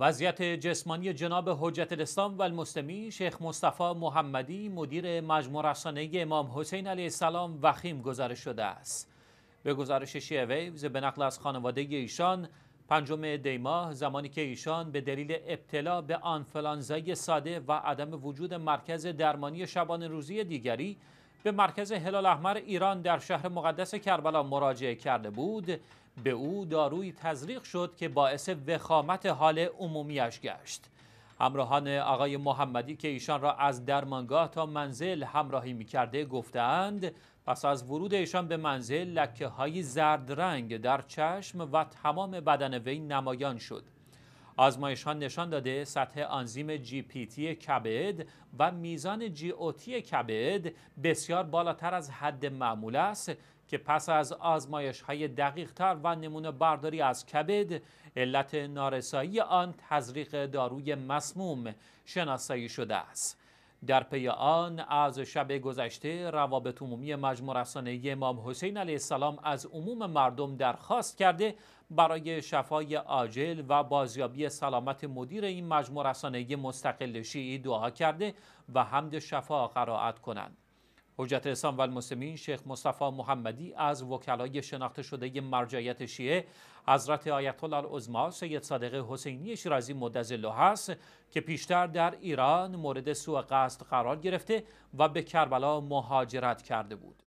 وضعیت جسمانی جناب حجت الاسلام و شیخ مصطفی محمدی مدیر مجموع رسانه امام حسین علیه السلام وخیم گزارش شده است به گزارش شیعه ویوز به نقل از خانواده ایشان پنجم دیماه زمانی که ایشان به دلیل ابتلا به آنفلانزای ساده و عدم وجود مرکز درمانی شبان روزی دیگری به مرکز هلال احمر ایران در شهر مقدس کربلا مراجعه کرده بود به او داروی تزریق شد که باعث وخامت حال عمومیش گشت همراهان آقای محمدی که ایشان را از درمانگاه تا منزل همراهی میکرده گفتند پس از ورود ایشان به منزل لکه های زرد رنگ در چشم و تمام بدن وی نمایان شد آزمایشان نشان داده سطح آنزیم جی پی تی کبد و میزان جی او تی کبد بسیار بالاتر از حد معمول است که پس از آزمایش های دقیق تر و نمونه برداری از کبد علت نارسایی آن تزریق داروی مسموم شناسایی شده است در پی آن از شب گذشته روابط عمومی مجموع رسانه امام حسین علیه السلام از عموم مردم درخواست کرده برای شفای عاجل و بازیابی سلامت مدیر این مجموع رسانه مستقل شیعی دعا کرده و حمد شفا قرائت کنند حجت الاسلام و المسلمین شیخ مصطفی محمدی از وکلای شناخته شده مرجعیت شیعه حضرت آیت الله العظما سید صادق حسینی شیرازی مدظله هست که پیشتر در ایران مورد سوء قصد قرار گرفته و به کربلا مهاجرت کرده بود